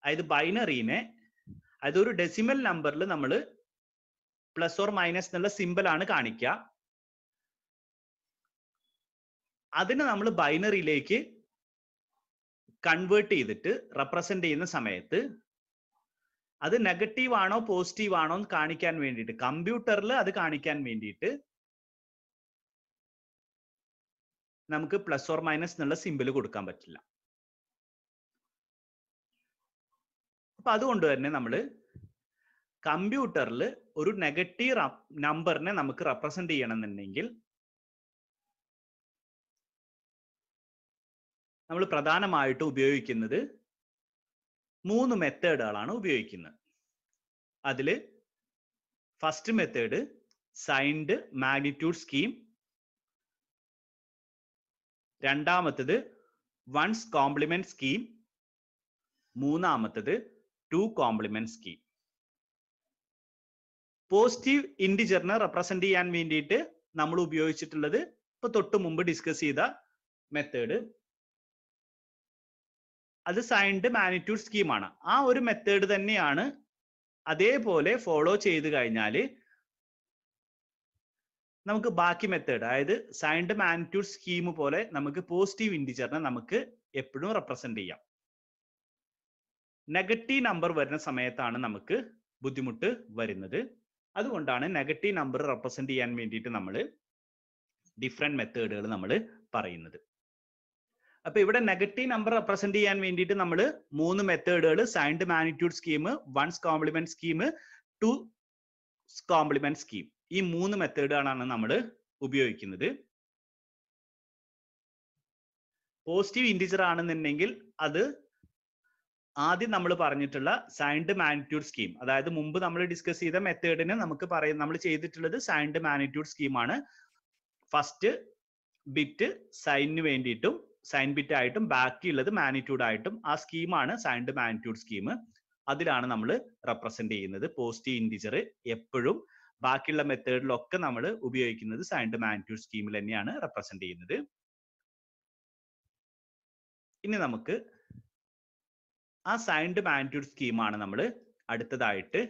അതായത് ബൈനറീനെ അതൊരു ഡെസിമൽ നമ്പറിൽ നമ്മൾ പ്ലസ് ഓർ മൈനസ് എന്നുള്ള സിമ്പിൾ ആണ് കാണിക്കുക അതിനെ നമ്മൾ ബൈനറിയിലേക്ക് കൺവേർട്ട് ചെയ്തിട്ട് റെപ്രസെന്റ് ചെയ്യുന്ന സമയത്ത് അത് നെഗറ്റീവ് ആണോ പോസിറ്റീവ് ആണോ എന്ന് കാണിക്കാൻ വേണ്ടിയിട്ട് കമ്പ്യൂട്ടറിൽ അത് കാണിക്കാൻ വേണ്ടിയിട്ട് നമുക്ക് പ്ലസ് ഓർ മൈനസ് എന്നുള്ള സിമ്പിൾ കൊടുക്കാൻ പറ്റില്ല അപ്പൊ അതുകൊണ്ട് തന്നെ നമ്മൾ കമ്പ്യൂട്ടറിൽ ഒരു നെഗറ്റീവ് നമ്പറിനെ നമുക്ക് റെപ്രസെന്റ് ചെയ്യണമെന്നുണ്ടെങ്കിൽ നമ്മൾ പ്രധാനമായിട്ട് ഉപയോഗിക്കുന്നത് മൂന്ന് മെത്തേഡുകളാണ് ഉപയോഗിക്കുന്നത് അതിൽ first method signed magnitude scheme രണ്ടാമത്തത് വൺസ് കോംപ്ലിമെന്റ് സ്കീം മൂന്നാമത്തത് ടു കോംപ്ലിമെന്റ് സ്കീം പോസിറ്റീവ് ഇൻഡിജറിനെ റെപ്രസെന്റ് ചെയ്യാൻ വേണ്ടിയിട്ട് നമ്മൾ ഉപയോഗിച്ചിട്ടുള്ളത് ഇപ്പൊ തൊട്ട് മുമ്പ് ഡിസ്കസ് ചെയ്ത മെത്തേഡ് അത് സൈൻഡ് മാനിറ്റ്യൂഡ് സ്കീമാണ് ആ ഒരു മെത്തേഡ് തന്നെയാണ് അതേപോലെ ഫോളോ ചെയ്ത് കഴിഞ്ഞാൽ നമുക്ക് ബാക്കി മെത്തേഡ് അതായത് സൈൻഡ് മാഗ്നിറ്റ്യൂഡ് സ്കീം പോലെ നമുക്ക് പോസിറ്റീവ് ഇൻഡിജറിനെ നമുക്ക് എപ്പോഴും റെപ്രസെന്റ് ചെയ്യാം നെഗറ്റീവ് നമ്പർ വരുന്ന സമയത്താണ് നമുക്ക് ബുദ്ധിമുട്ട് വരുന്നത് അതുകൊണ്ടാണ് നെഗറ്റീവ് നമ്പർ റെപ്രസെന്റ് ചെയ്യാൻ വേണ്ടിയിട്ട് നമ്മൾ ഡിഫറെന്റ് മെത്തേഡുകൾ നമ്മൾ പറയുന്നത് അപ്പൊ ഇവിടെ നെഗറ്റീവ് നമ്പർ റെപ്രസെന്റ് ചെയ്യാൻ വേണ്ടിയിട്ട് നമ്മൾ മൂന്ന് മെത്തേഡുകൾ signed magnitude scheme ones complement scheme two complement scheme ഈ മൂന്ന് മെത്തേഡുകളാണ് നമ്മൾ ഉപയോഗിക്കുന്നത് പോസിറ്റീവ് ഇന്റിജർ ആണെന്നുണ്ടെങ്കിൽ അത് ആദ്യം നമ്മൾ പറഞ്ഞിട്ടുള്ള സൈൻഡ് മാഗ്നിറ്റ്യൂഡ് സ്കീം അതായത് മുമ്പ് നമ്മൾ ഡിസ്കസ് ചെയ്ത മെത്തേഡിന് നമുക്ക് പറയും നമ്മൾ ചെയ്തിട്ടുള്ളത് സൈൻഡ് മാഗ്നിറ്റ്യൂഡ് സ്കീമാണ് ഫസ്റ്റ് ബിറ്റ് സൈനിന് വേണ്ടിയിട്ടും സൈൻ ബിറ്റ് ആയിട്ടും ബാക്കിയുള്ളത് മാഗ്നിറ്റ്യൂഡ് ആയിട്ടും ആ സ്കീമാണ് സൈൻഡ് മാഗ്നിറ്റ്യൂഡ് സ്കീം അതിലാണ് നമ്മൾ റെപ്രസെന്റ് ചെയ്യുന്നത് പോസിറ്റീവ് ഇന്റിജർ എപ്പോഴും ബാക്കിയുള്ള മെത്തേഡിലൊക്കെ നമ്മൾ ഉപയോഗിക്കുന്നത് സാൻഡ് മാഗ്നിറ്റ്യൂഡ് സ്കീമിൽ തന്നെയാണ് റെപ്രസെന്റ് ചെയ്യുന്നത് ഇനി നമുക്ക് ആ സാൻഡ് മാൻറ്റ്യൂർ സ്കീമാണ് നമ്മൾ അടുത്തതായിട്ട്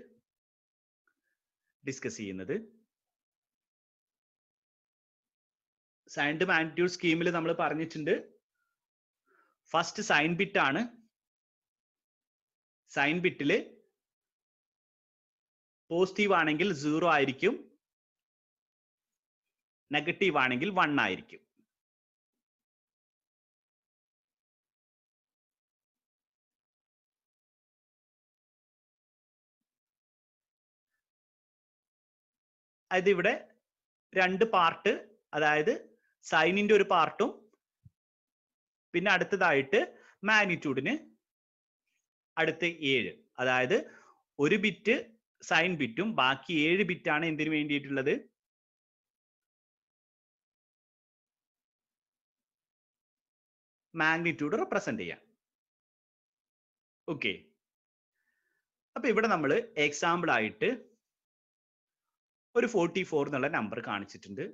ഡിസ്കസ് ചെയ്യുന്നത് സൈൻഡ് മാഗ്നിറ്റ്യൂഡ് സ്കീമിൽ നമ്മൾ പറഞ്ഞിട്ടുണ്ട് ഫസ്റ്റ് സൈൻ ബിറ്റ് ആണ് സൈൻ ബിറ്റിൽ പോസിറ്റീവ് ആണെങ്കിൽ സീറോ ആയിരിക്കും നെഗറ്റീവ് ആണെങ്കിൽ വൺ ആയിരിക്കും അതായത് ഇവിടെ രണ്ട് പാർട്ട് അതായത് സൈനിന്റെ ഒരു പാർട്ടും പിന്നെ അടുത്തതായിട്ട് മാഗ്നിറ്റ്യൂഡിന് അടുത്ത് ഏഴ് അതായത് ഒരു ബിറ്റ് സൈൻ ബിറ്റും ബാക്കി ഏഴ് ബിറ്റാണ് എന്തിനു വേണ്ടിയിട്ടുള്ളത് മാഗ്നിറ്റ്യൂഡ് റെപ്രസെന്റ് ചെയ്യാം ഓക്കെ അപ്പൊ ഇവിടെ നമ്മൾ എക്സാമ്പിൾ ആയിട്ട് ഒരു ഫോർട്ടി ഫോർ എന്നുള്ള നമ്പർ കാണിച്ചിട്ടുണ്ട്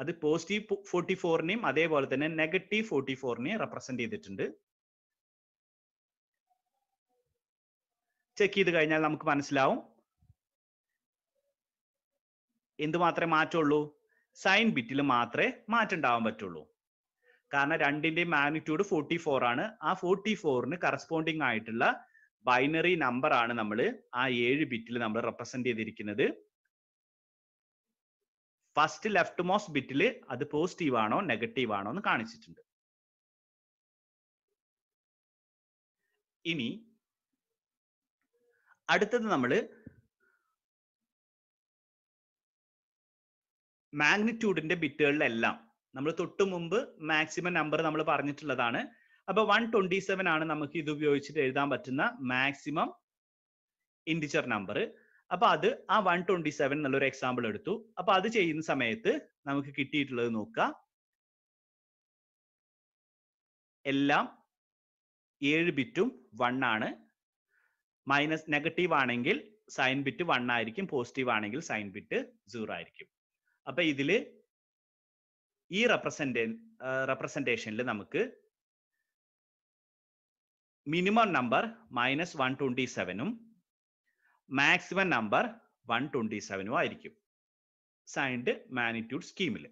അത് പോസിറ്റീവ് ഫോർട്ടി ഫോറിനെയും അതേപോലെ തന്നെ നെഗറ്റീവ് ഫോർട്ടി ഫോറിനെയും റെപ്രസെന്റ് ചെയ്തിട്ടുണ്ട് ചെക്ക് ചെയ്ത് കഴിഞ്ഞാൽ നമുക്ക് മനസ്സിലാവും എന്ത് മാത്രമേ മാറ്റുള്ളൂ സൈൻ ബിറ്റിൽ മാത്രമേ മാറ്റുണ്ടാവാൻ പറ്റുള്ളൂ കാരണം രണ്ടിന്റെ മാഗ്നിറ്റ്യൂഡ് ഫോർട്ടി ഫോർ ആണ് ആ ഫോർട്ടി ഫോറിന് കറസ്പോണ്ടിങ് ആയിട്ടുള്ള ബൈനറി നമ്പർ ആണ് നമ്മൾ ആ ഏഴ് ബിറ്റിൽ നമ്മൾ റെപ്രസെന്റ് ചെയ്തിരിക്കുന്നത് ഫസ്റ്റ് ലെഫ്റ്റ് മോസ്റ്റ് ബിറ്റിൽ അത് പോസിറ്റീവ് ആണോ നെഗറ്റീവ് ആണോ എന്ന് കാണിച്ചിട്ടുണ്ട് ഇനി അടുത്തത് നമ്മൾ മാഗ്നിറ്റ്യൂഡിന്റെ ബിറ്റുകളിലെല്ലാം നമ്മൾ തൊട്ടു മുമ്പ് മാക്സിമം നമ്പർ നമ്മൾ പറഞ്ഞിട്ടുള്ളതാണ് അപ്പൊ വൺ ട്വന്റി സെവൻ ആണ് നമുക്ക് ഇത് ഉപയോഗിച്ചിട്ട് എഴുതാൻ പറ്റുന്ന മാക്സിമം ഇൻഡിച്ചർ നമ്പർ അപ്പൊ അത് ആ വൺ ട്വന്റി സെവൻ എന്നുള്ളൊരു എക്സാമ്പിൾ എടുത്തു അപ്പൊ അത് ചെയ്യുന്ന സമയത്ത് നമുക്ക് കിട്ടിയിട്ടുള്ളത് നോക്കുക എല്ലാം ഏഴ് ബിറ്റും വൺ ആണ് മൈനസ് നെഗറ്റീവ് ആണെങ്കിൽ സൈൻ ബിറ്റ് വൺ ആയിരിക്കും പോസിറ്റീവ് ആണെങ്കിൽ സൈൻ ബിറ്റ് സീറോ ആയിരിക്കും അപ്പൊ ഇതിൽ ഈ റെപ്രസെന്റേ റെപ്രസെന്റേഷനിൽ നമുക്ക് minimum number minus one twenty സെവനും മാക്സിമം നമ്പർ വൺ ട്വന്റി സെവനും ആയിരിക്കും സൈൻഡ് മാനിറ്റ്യൂഡ് സ്കീമിൽ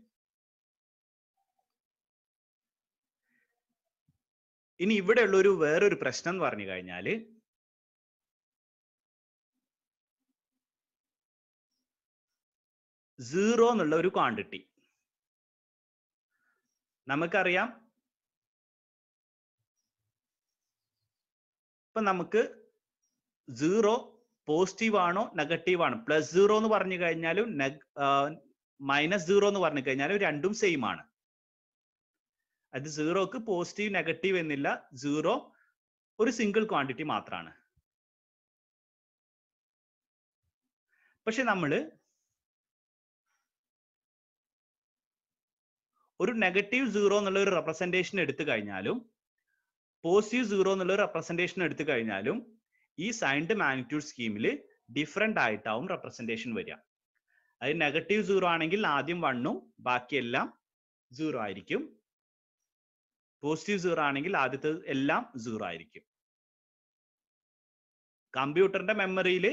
ഇനി ഇവിടെയുള്ള ഒരു വേറൊരു പ്രശ്നം എന്ന് പറഞ്ഞു കഴിഞ്ഞാൽ സീറോ എന്നുള്ള ഒരു ക്വാണ്ടിറ്റി നമുക്കറിയാം ഇപ്പൊ നമുക്ക് സീറോ പോസിറ്റീവ് ആണോ നെഗറ്റീവ് ആണോ പ്ലസ് സീറോ എന്ന് പറഞ്ഞു കഴിഞ്ഞാലും മൈനസ് സീറോ എന്ന് പറഞ്ഞു കഴിഞ്ഞാലും രണ്ടും സെയിം ആണ് അത് സീറോക്ക് പോസിറ്റീവ് നെഗറ്റീവ് എന്നില്ല സീറോ ഒരു സിംഗിൾ ക്വാണ്ടിറ്റി മാത്രമാണ് പക്ഷെ നമ്മൾ ഒരു നെഗറ്റീവ് സീറോ എന്നുള്ള ഒരു റെപ്രസെന്റേഷൻ എടുത്തു കഴിഞ്ഞാലും പോസിറ്റീവ് സീറോ എന്നുള്ള ഒരു റെപ്രസെന്റേഷൻ എടുത്തു കഴിഞ്ഞാലും ഈ സൈൻഡ് മാഗ്നിറ്റ്യൂഡ് സ്കീമിൽ ഡിഫറെൻ്റ് ആയിട്ടാവും റെപ്രസെന്റേഷൻ വരിക അത് നെഗറ്റീവ് സീറോ ആണെങ്കിൽ ആദ്യം വണ്ണും ബാക്കിയെല്ലാം സീറോ ആയിരിക്കും പോസിറ്റീവ് സീറോ ആണെങ്കിൽ ആദ്യത്തെ എല്ലാം സീറോ ആയിരിക്കും കമ്പ്യൂട്ടറിന്റെ മെമ്മറിയിൽ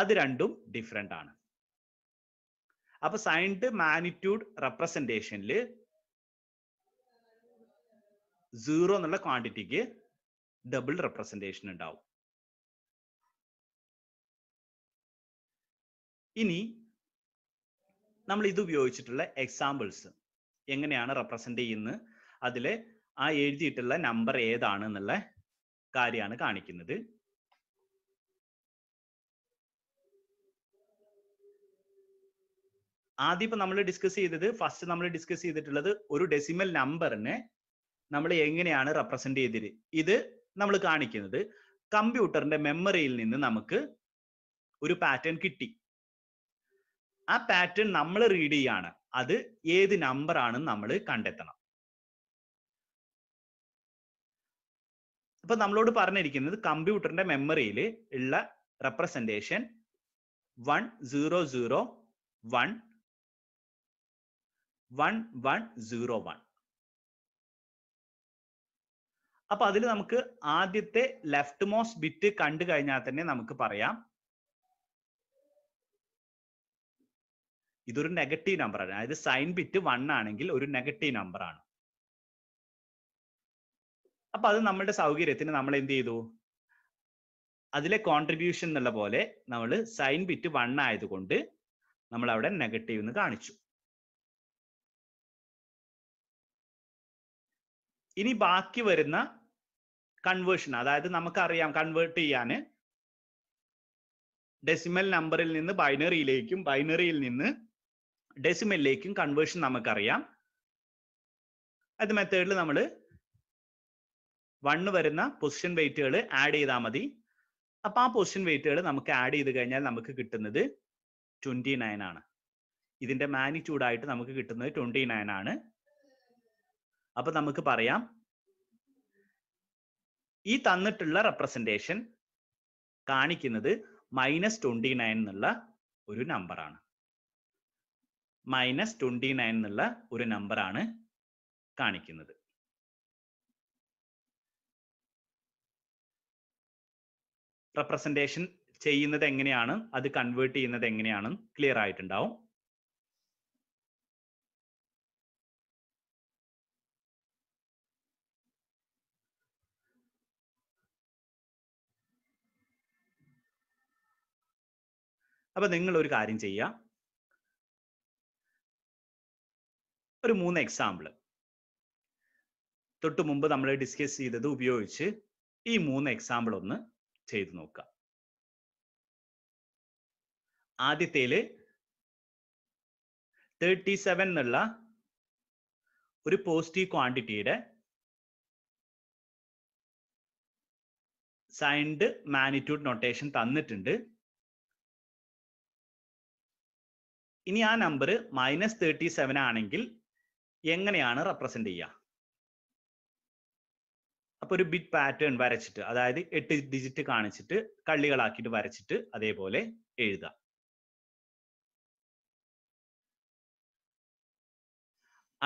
അത് രണ്ടും ഡിഫറെൻ്റ് ആണ് അപ്പൊ സൈൻഡ് മാഗ്നിറ്റ്യൂഡ് റെപ്രസെന്റേഷനിൽ സീറോ എന്നുള്ള ക്വാണ്ടിറ്റിക്ക് ഡബിൾ റെപ്രസെന്റേഷൻ ഉണ്ടാവും ഇനി നമ്മൾ ഇത് ഉപയോഗിച്ചിട്ടുള്ള എക്സാമ്പിൾസ് എങ്ങനെയാണ് റെപ്രസെന്റ് ചെയ്യുന്നത് അതിൽ ആ എഴുതിയിട്ടുള്ള നമ്പർ ഏതാണ് എന്നുള്ള കാര്യമാണ് കാണിക്കുന്നത് ആദ്യം ഇപ്പൊ നമ്മൾ ഡിസ്കസ് ചെയ്തത് ഫസ്റ്റ് നമ്മൾ ഡിസ്കസ് ചെയ്തിട്ടുള്ളത് ഒരു ഡെസിമൽ നമ്പറിനെ നമ്മൾ എങ്ങനെയാണ് റെപ്രസെന്റ് ചെയ്തത് ഇത് നമ്മൾ കാണിക്കുന്നത് കമ്പ്യൂട്ടറിന്റെ മെമ്മറിയിൽ നിന്ന് നമുക്ക് ഒരു പാറ്റേൺ കിട്ടി ആ പാറ്റേൺ നമ്മൾ റീഡ് ചെയ്യാണ് അത് ഏത് നമ്പർ ആണെന്ന് നമ്മൾ കണ്ടെത്തണം ഇപ്പൊ നമ്മളോട് പറഞ്ഞിരിക്കുന്നത് കമ്പ്യൂട്ടറിന്റെ മെമ്മറിയിൽ ഉള്ള representation one zero zero one 1101 അപ്പൊ അതിൽ നമുക്ക് ആദ്യത്തെ ലെഫ്റ്റ് മോസ്റ്റ് ബിറ്റ് കണ്ടു കഴിഞ്ഞാൽ തന്നെ നമുക്ക് പറയാം ഇതൊരു നെഗറ്റീവ് നമ്പർ ആണ് അതായത് സൈൻ ബിറ്റ് വൺ ആണെങ്കിൽ ഒരു നെഗറ്റീവ് നമ്പർ ആണ് അപ്പൊ അത് നമ്മളുടെ സൗകര്യത്തിന് നമ്മൾ എന്ത് ചെയ്തു അതിലെ കോൺട്രിബ്യൂഷൻ എന്നുള്ള പോലെ നമ്മൾ സൈൻ ബിറ്റ് വൺ ആയതുകൊണ്ട് നമ്മൾ അവിടെ നെഗറ്റീവ് എന്ന് കാണിച്ചു ഇനി ബാക്കി വരുന്ന കൺവേർഷൻ അതായത് നമുക്കറിയാം കൺവേർട്ട് ചെയ്യാൻ ഡെസിമൽ നമ്പറിൽ നിന്ന് ബൈനറിയിലേക്കും ബൈനറിയിൽ നിന്ന് ഡെസിമലിലേക്കും കൺവേർഷൻ നമുക്കറിയാം അത് മെത്തേഡിൽ നമ്മൾ വണ്ണ് വരുന്ന പൊസിഷൻ വെയിറ്റുകൾ ആഡ് ചെയ്താൽ മതി അപ്പൊ ആ പൊസിഷൻ വെയിറ്റുകൾ നമുക്ക് ആഡ് ചെയ്ത് കഴിഞ്ഞാൽ നമുക്ക് കിട്ടുന്നത് ട്വന്റി ആണ് ഇതിന്റെ മാഗ്നിറ്റ്യൂഡ് ആയിട്ട് നമുക്ക് കിട്ടുന്നത് ട്വന്റി ആണ് അപ്പൊ നമുക്ക് പറയാം ഈ തന്നിട്ടുള്ള റെപ്രസെന്റേഷൻ കാണിക്കുന്നത് മൈനസ് ട്വന്റി നയൻ എന്നുള്ള ഒരു നമ്പറാണ് മൈനസ് ട്വന്റി നയൻ എന്നുള്ള ഒരു നമ്പറാണ് കാണിക്കുന്നത് റെപ്രസെന്റേഷൻ ചെയ്യുന്നത് എങ്ങനെയാണ് അത് കൺവേർട്ട് ചെയ്യുന്നത് എങ്ങനെയാണ് ക്ലിയർ ആയിട്ടുണ്ടാവും അപ്പൊ നിങ്ങൾ ഒരു കാര്യം ചെയ്യ ഒരു മൂന്ന് എക്സാമ്പിൾ തൊട്ട് മുമ്പ് നമ്മൾ ഡിസ്കസ് ചെയ്തത് ഉപയോഗിച്ച് ഈ മൂന്ന് എക്സാമ്പിൾ ഒന്ന് ചെയ്തു നോക്കുക ആദ്യത്തേല് തേർട്ടി സെവൻ എന്നുള്ള ഒരു പോസിറ്റീവ് ക്വാണ്ടിറ്റിയുടെ സൈൻഡ് മാഗ്നിറ്റ്യൂഡ് നൊട്ടേഷൻ തന്നിട്ടുണ്ട് ഇനി ആ നമ്പർ മൈനസ് തേർട്ടി സെവൻ ആണെങ്കിൽ എങ്ങനെയാണ് റെപ്രസെന്റ് ചെയ്യുക അപ്പൊ ഒരു ബിറ്റ് പാറ്റേൺ വരച്ചിട്ട് അതായത് എട്ട് ഡിജിറ്റ് കാണിച്ചിട്ട് കള്ളികളാക്കിട്ട് വരച്ചിട്ട് അതേപോലെ എഴുതുക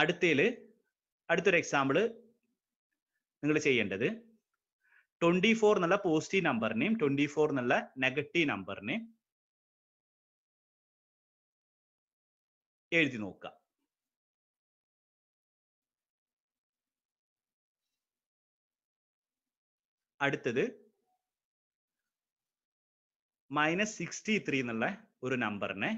അടുത്തേല് അടുത്തൊരു എക്സാമ്പിള് നിങ്ങൾ ചെയ്യേണ്ടത് ട്വന്റി ഫോർ എന്നുള്ള പോസിറ്റീവ് നമ്പറിനെയും ട്വന്റി ഫോർ എന്നുള്ള നെഗറ്റീവ് നമ്പറിനെയും എഴുതി നോക്കുക അടുത്തത് മൈനസ് സിക്സ്റ്റി ത്രീ എന്നുള്ള ഒരു നമ്പറിനെ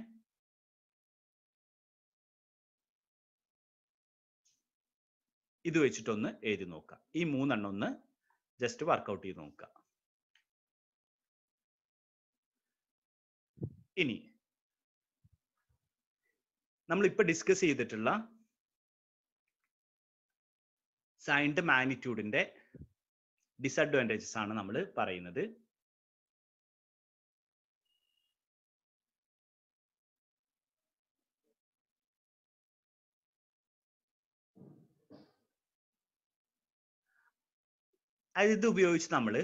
ഇത് വെച്ചിട്ടൊന്ന് എഴുതി നോക്കുക ഈ മൂന്നെണ്ണം ഒന്ന് ജസ്റ്റ് വർക്കൗട്ട് ചെയ്ത് നോക്കുക ഇനി നമ്മൾ ഇപ്പൊ ഡിസ്കസ് ചെയ്തിട്ടുള്ള സൈൻഡ് മാഗ്നിറ്റ്യൂഡിന്റെ ഡിസഡ്വാൻറ്റേജസ് ആണ് നമ്മൾ പറയുന്നത് അതായത് ഇത് ഉപയോഗിച്ച് നമ്മൾ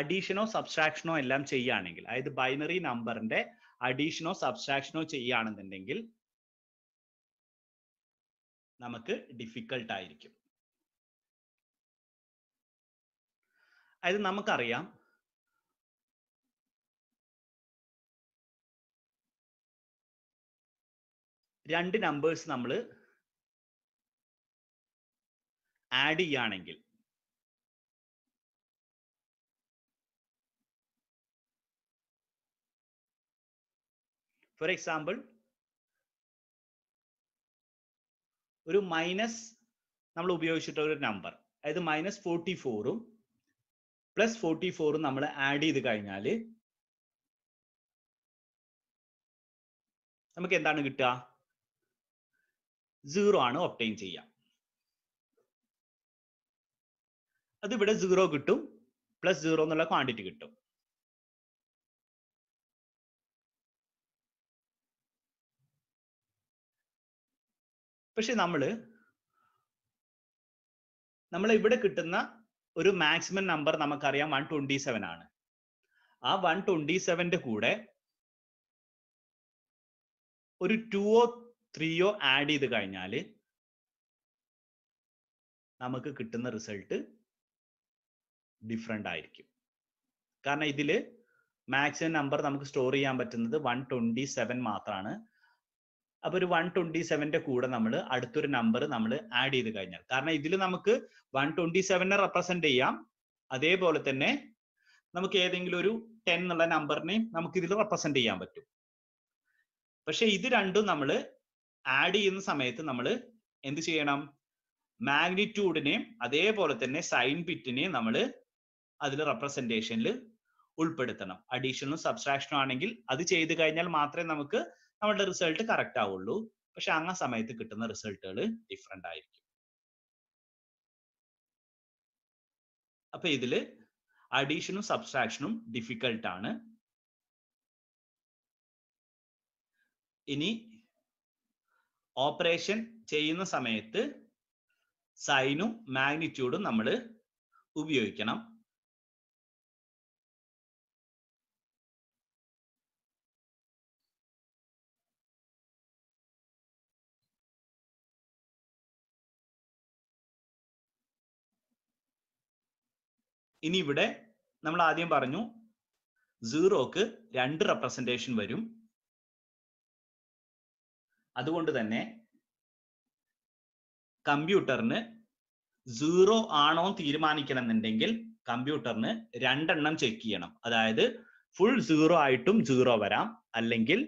അഡീഷനോ സബ്സ്ട്രാക്ഷനോ എല്ലാം ചെയ്യുകയാണെങ്കിൽ അതായത് ബൈനറി നമ്പറിന്റെ അഡീഷനോ സബ്സ്ട്രാക്ഷനോ ചെയ്യുകയാണെന്നുണ്ടെങ്കിൽ നമുക്ക് ഡിഫിക്കൾട്ട് ആയിരിക്കും അതായത് നമുക്കറിയാം രണ്ട് നമ്പേഴ്സ് നമ്മൾ ആഡ് ചെയ്യുകയാണെങ്കിൽ ഫോർ എക്സാമ്പിൾ ഒരു മൈനസ് നമ്മൾ ഉപയോഗിച്ചിട്ട ഒരു നമ്പർ അതായത് മൈനസ് ഫോർട്ടി ഫോറും പ്ലസ് ഫോർട്ടി ഫോറും നമ്മൾ ആഡ് ചെയ്ത് കഴിഞ്ഞാൽ നമുക്ക് എന്താണ് കിട്ടുക സീറോ ആണ് ഒപ്റ്റൈൻ ചെയ്യാം അതിവിടെ സീറോ കിട്ടും പ്ലസ് സീറോ എന്നുള്ള ക്വാണ്ടിറ്റി കിട്ടും പക്ഷെ നമ്മൾ നമ്മൾ ഇവിടെ കിട്ടുന്ന ഒരു മാക്സിമം നമ്പർ നമുക്കറിയാം വൺ ട്വന്റി സെവൻ ആണ് ആ വൺ ട്വന്റി സെവന്റെ കൂടെ ഒരു ടുവോ ത്രീയോ ആഡ് ചെയ്ത് കഴിഞ്ഞാൽ നമുക്ക് കിട്ടുന്ന റിസൾട്ട് ഡിഫറെന്റ് ആയിരിക്കും കാരണം ഇതില് മാക്സിമം നമ്പർ നമുക്ക് സ്റ്റോർ ചെയ്യാൻ പറ്റുന്നത് വൺ ട്വന്റി സെവൻ മാത്രമാണ് അപ്പൊ ഒരു വൺ ട്വന്റി സെവന്റെ കൂടെ നമ്മൾ അടുത്തൊരു നമ്പർ നമ്മൾ ആഡ് ചെയ്ത് കഴിഞ്ഞാൽ കാരണം ഇതിൽ നമുക്ക് വൺ ട്വന്റി സെവനെ റെപ്രസെന്റ് ചെയ്യാം അതേപോലെ തന്നെ നമുക്ക് ഏതെങ്കിലും ഒരു ടെൻ എന്നുള്ള നമ്പറിനെയും നമുക്ക് ഇതിൽ റെപ്രസെന്റ് ചെയ്യാൻ പറ്റും പക്ഷെ ഇത് രണ്ടും നമ്മൾ ആഡ് ചെയ്യുന്ന സമയത്ത് നമ്മൾ എന്ത് ചെയ്യണം മാഗ്നിറ്റ്യൂഡിനെയും അതേപോലെ തന്നെ സൈൻ ബിറ്റിനെയും നമ്മൾ അതിൽ റെപ്രസെന്റേഷനിൽ ഉൾപ്പെടുത്തണം അഡീഷനും സബ്സ്ട്രാക്ഷനും ആണെങ്കിൽ അത് ചെയ്തു കഴിഞ്ഞാൽ മാത്രമേ നമുക്ക് നമ്മളുടെ റിസൾട്ട് കറക്റ്റ് ആവുള്ളൂ പക്ഷെ ആ സമയത്ത് കിട്ടുന്ന റിസൾട്ടുകൾ ഡിഫറെന്റ് ആയിരിക്കും അപ്പൊ ഇതില് അഡീഷനും സബ്സ്ട്രാക്ഷനും ഡിഫിക്കൽട്ട് ആണ് ഇനി ഓപ്പറേഷൻ ചെയ്യുന്ന സമയത്ത് സൈനും മാഗ്നിറ്റ്യൂഡും നമ്മൾ ഉപയോഗിക്കണം ഇനി ഇവിടെ നമ്മൾ ആദ്യം പറഞ്ഞു സീറോക്ക് രണ്ട് റെപ്രസെന്റേഷൻ വരും അതുകൊണ്ട് തന്നെ കമ്പ്യൂട്ടറിന് സീറോ ആണോ തീരുമാനിക്കണം എന്നുണ്ടെങ്കിൽ കമ്പ്യൂട്ടറിന് രണ്ടെണ്ണം ചെക്ക് ചെയ്യണം അതായത് ഫുൾ സീറോ ആയിട്ടും സീറോ വരാം അല്ലെങ്കിൽ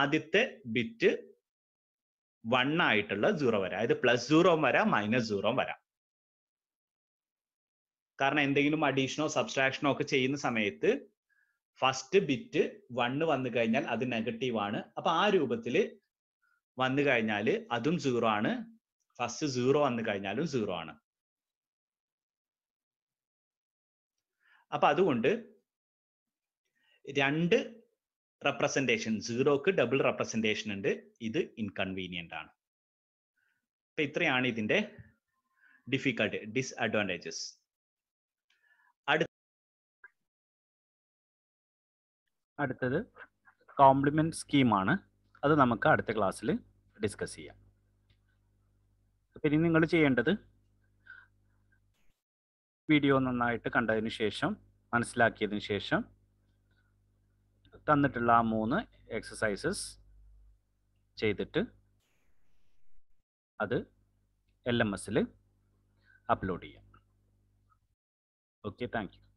ആദ്യത്തെ ബിറ്റ് വൺ ആയിട്ടുള്ള സീറോ വരാം അതായത് പ്ലസ് സീറോ വരാം മൈനസ് സീറോ വരാം കാരണം എന്തെങ്കിലും അഡീഷനോ സബ്സ്ട്രാക്ഷനോ ഒക്കെ ചെയ്യുന്ന സമയത്ത് ഫസ്റ്റ് ബിറ്റ് വണ്ണ് വന്നു കഴിഞ്ഞാൽ അത് നെഗറ്റീവ് ആണ് അപ്പൊ ആ രൂപത്തിൽ വന്നു കഴിഞ്ഞാൽ അതും സീറോ ആണ് ഫസ്റ്റ് സീറോ വന്നു കഴിഞ്ഞാലും സീറോ ആണ് അപ്പൊ അതുകൊണ്ട് രണ്ട് റെപ്രസെന്റേഷൻ സീറോക്ക് ഡബിൾ റെപ്രസെന്റേഷൻ ഉണ്ട് ഇത് ഇൻകൺവീനിയന്റ് ആണ് അപ്പൊ ഇത്രയാണ് ഇതിന്റെ ഡിഫിക്കൽട്ട് ഡിസ്അഡ്വാൻറ്റേജസ് അടുത്തത് കോംപ്ലിമെൻറ്റ് സ്കീമാണ് അത് നമുക്ക് അടുത്ത ക്ലാസ്സിൽ ഡിസ്കസ് ചെയ്യാം അപ്പം ഇനി നിങ്ങൾ ചെയ്യേണ്ടത് വീഡിയോ നന്നായിട്ട് കണ്ടതിന് ശേഷം മനസ്സിലാക്കിയതിന് ശേഷം തന്നിട്ടുള്ള ആ മൂന്ന് എക്സസൈസസ് ചെയ്തിട്ട് അത് എൽ എം എസിൽ അപ്ലോഡ് ചെയ്യാം ഓക്കെ താങ്ക് യു